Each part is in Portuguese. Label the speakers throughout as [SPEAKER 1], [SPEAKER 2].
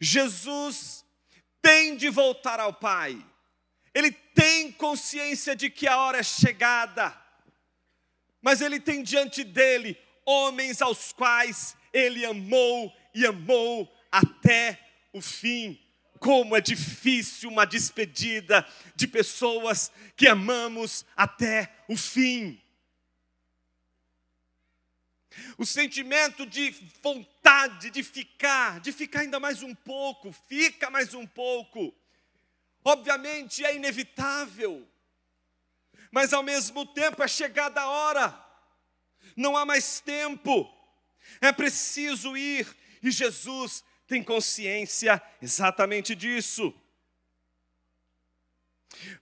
[SPEAKER 1] Jesus tem de voltar ao Pai, ele tem consciência de que a hora é chegada, mas ele tem diante dele homens aos quais ele amou e amou até o fim. Como é difícil uma despedida de pessoas que amamos até o fim. O sentimento de vontade de ficar, de ficar ainda mais um pouco, fica mais um pouco. Obviamente é inevitável, mas ao mesmo tempo é chegada a hora, não há mais tempo, é preciso ir, e Jesus tem consciência exatamente disso.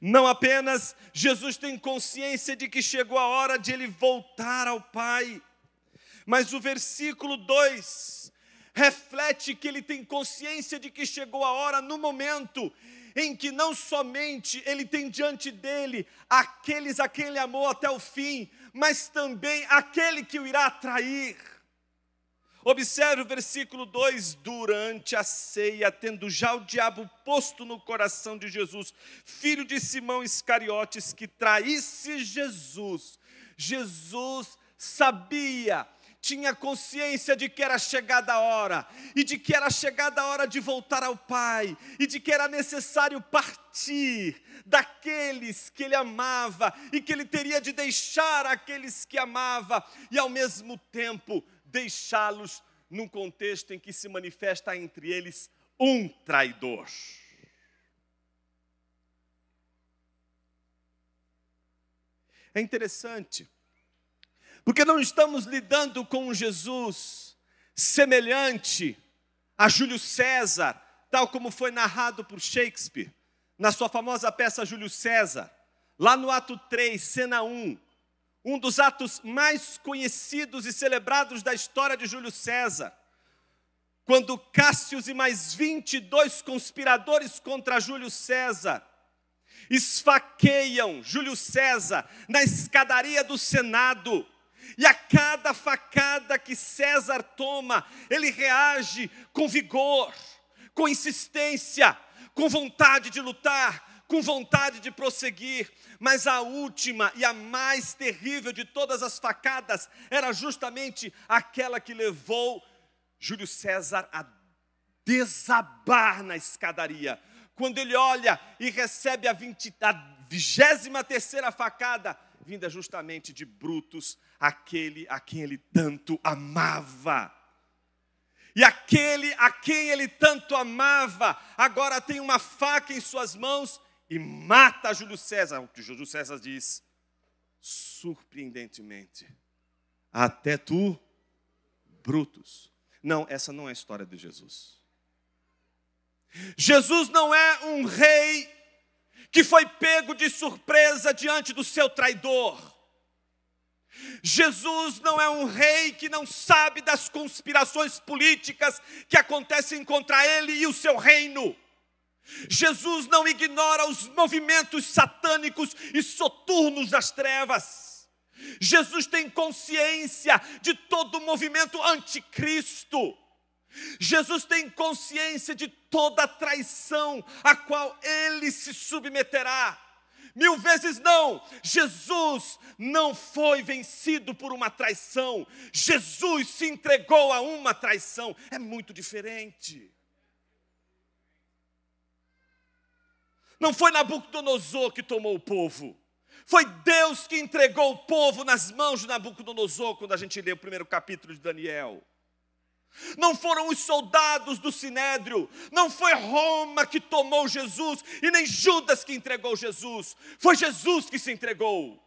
[SPEAKER 1] Não apenas Jesus tem consciência de que chegou a hora de ele voltar ao Pai, mas o versículo 2 reflete que ele tem consciência de que chegou a hora no momento em que não somente ele tem diante dele aqueles a quem ele amou até o fim, mas também aquele que o irá atrair. Observe o versículo 2: durante a ceia, tendo já o diabo posto no coração de Jesus, filho de Simão Iscariotes, que traísse Jesus, Jesus sabia tinha consciência de que era chegada a hora, e de que era chegada a hora de voltar ao Pai, e de que era necessário partir daqueles que ele amava, e que ele teria de deixar aqueles que amava, e ao mesmo tempo deixá-los num contexto em que se manifesta entre eles um traidor. É interessante porque não estamos lidando com um Jesus semelhante a Júlio César, tal como foi narrado por Shakespeare, na sua famosa peça Júlio César, lá no ato 3, cena 1, um dos atos mais conhecidos e celebrados da história de Júlio César, quando Cássius e mais 22 conspiradores contra Júlio César esfaqueiam Júlio César na escadaria do Senado. E a cada facada que César toma, ele reage com vigor, com insistência, com vontade de lutar, com vontade de prosseguir. Mas a última e a mais terrível de todas as facadas era justamente aquela que levou Júlio César a desabar na escadaria. Quando ele olha e recebe a vigésima terceira facada, vinda justamente de Brutus, aquele a quem ele tanto amava. E aquele a quem ele tanto amava, agora tem uma faca em suas mãos e mata Júlio César. O que Júlio César diz, surpreendentemente, até tu, Brutus. Não, essa não é a história de Jesus. Jesus não é um rei que foi pego de surpresa diante do seu traidor. Jesus não é um rei que não sabe das conspirações políticas que acontecem contra ele e o seu reino. Jesus não ignora os movimentos satânicos e soturnos das trevas. Jesus tem consciência de todo o movimento anticristo. Jesus tem consciência de toda a traição a qual ele se submeterá mil vezes não. Jesus não foi vencido por uma traição, Jesus se entregou a uma traição. É muito diferente. Não foi Nabucodonosor que tomou o povo. Foi Deus que entregou o povo nas mãos de Nabucodonosor, quando a gente lê o primeiro capítulo de Daniel não foram os soldados do sinédrio, não foi Roma que tomou Jesus e nem Judas que entregou Jesus, foi Jesus que se entregou.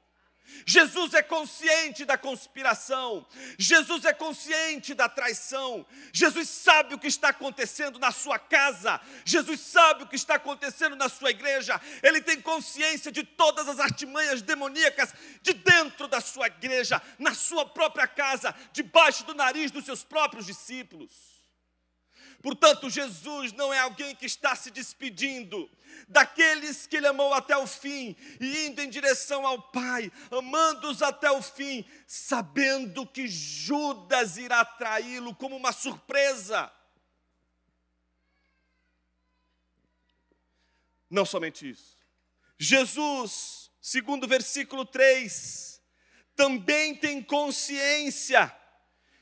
[SPEAKER 1] Jesus é consciente da conspiração, Jesus é consciente da traição, Jesus sabe o que está acontecendo na sua casa, Jesus sabe o que está acontecendo na sua igreja, ele tem consciência de todas as artimanhas demoníacas de dentro da sua igreja, na sua própria casa, debaixo do nariz dos seus próprios discípulos. Portanto, Jesus não é alguém que está se despedindo daqueles que ele amou até o fim e indo em direção ao Pai, amando-os até o fim, sabendo que Judas irá traí-lo como uma surpresa. Não somente isso. Jesus, segundo o versículo 3, também tem consciência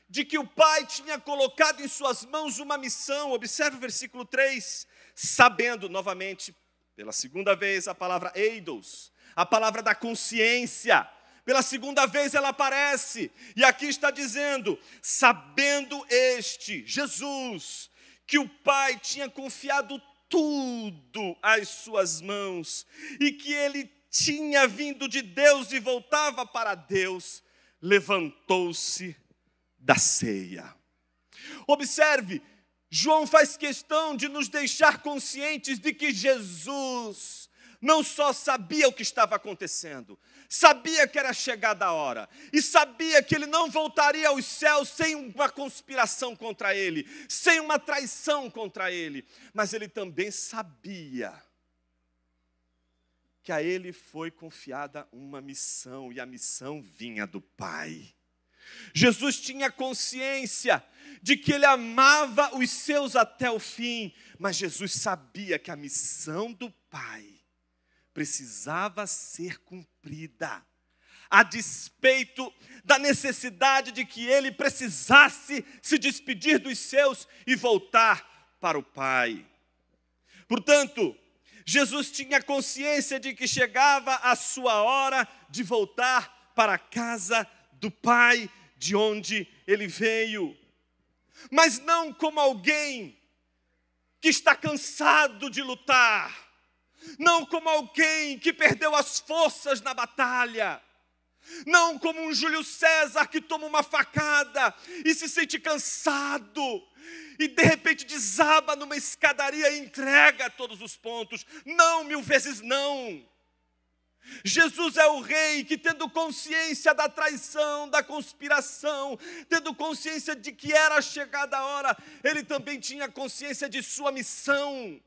[SPEAKER 1] de que o Pai tinha colocado em suas mãos uma missão. Observe o versículo 3, sabendo novamente, pela segunda vez, a palavra eidos, a palavra da consciência. Pela segunda vez ela aparece, e aqui está dizendo: sabendo este, Jesus, que o Pai tinha confiado tudo às suas mãos, e que ele tinha vindo de Deus e voltava para Deus, levantou-se da ceia. Observe, João faz questão de nos deixar conscientes de que Jesus não só sabia o que estava acontecendo, sabia que era chegada a hora e sabia que ele não voltaria aos céus sem uma conspiração contra ele, sem uma traição contra ele, mas ele também sabia que a ele foi confiada uma missão e a missão vinha do Pai. Jesus tinha consciência de que ele amava os seus até o fim, mas Jesus sabia que a missão do Pai precisava ser cumprida, a despeito da necessidade de que ele precisasse se despedir dos seus e voltar para o Pai. Portanto, Jesus tinha consciência de que chegava a sua hora de voltar para a casa do Pai de onde ele veio. Mas não como alguém que está cansado de lutar, não como alguém que perdeu as forças na batalha, não como um Júlio César que toma uma facada e se sente cansado e de repente desaba numa escadaria e entrega todos os pontos. Não, mil vezes não. Jesus é o rei que, tendo consciência da traição, da conspiração, tendo consciência de que era chegada a hora, ele também tinha consciência de sua missão.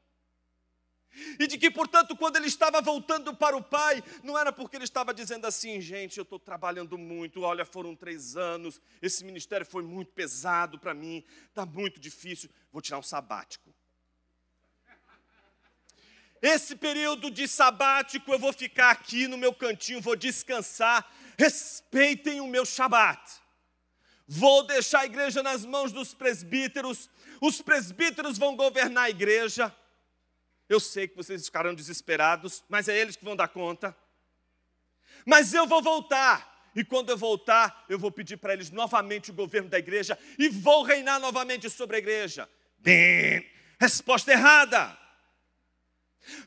[SPEAKER 1] E de que, portanto, quando ele estava voltando para o pai, não era porque ele estava dizendo assim, gente, eu estou trabalhando muito, olha, foram três anos, esse ministério foi muito pesado para mim, está muito difícil, vou tirar um sabático. Esse período de sabático eu vou ficar aqui no meu cantinho, vou descansar. Respeitem o meu shabat. Vou deixar a igreja nas mãos dos presbíteros. Os presbíteros vão governar a igreja. Eu sei que vocês ficarão desesperados, mas é eles que vão dar conta. Mas eu vou voltar. E quando eu voltar, eu vou pedir para eles novamente o governo da igreja e vou reinar novamente sobre a igreja. Bem, resposta errada.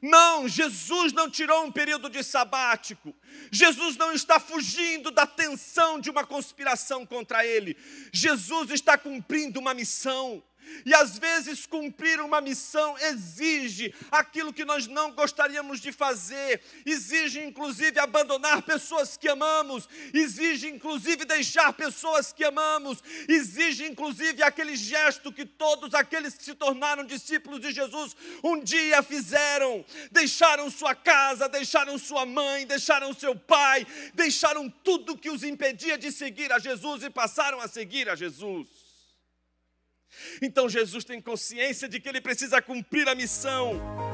[SPEAKER 1] Não, Jesus não tirou um período de sabático. Jesus não está fugindo da tensão de uma conspiração contra ele. Jesus está cumprindo uma missão. E às vezes cumprir uma missão exige aquilo que nós não gostaríamos de fazer, exige inclusive abandonar pessoas que amamos, exige inclusive deixar pessoas que amamos, exige inclusive aquele gesto que todos aqueles que se tornaram discípulos de Jesus um dia fizeram: deixaram sua casa, deixaram sua mãe, deixaram seu pai, deixaram tudo que os impedia de seguir a Jesus e passaram a seguir a Jesus. Então Jesus tem consciência de que ele precisa cumprir a missão.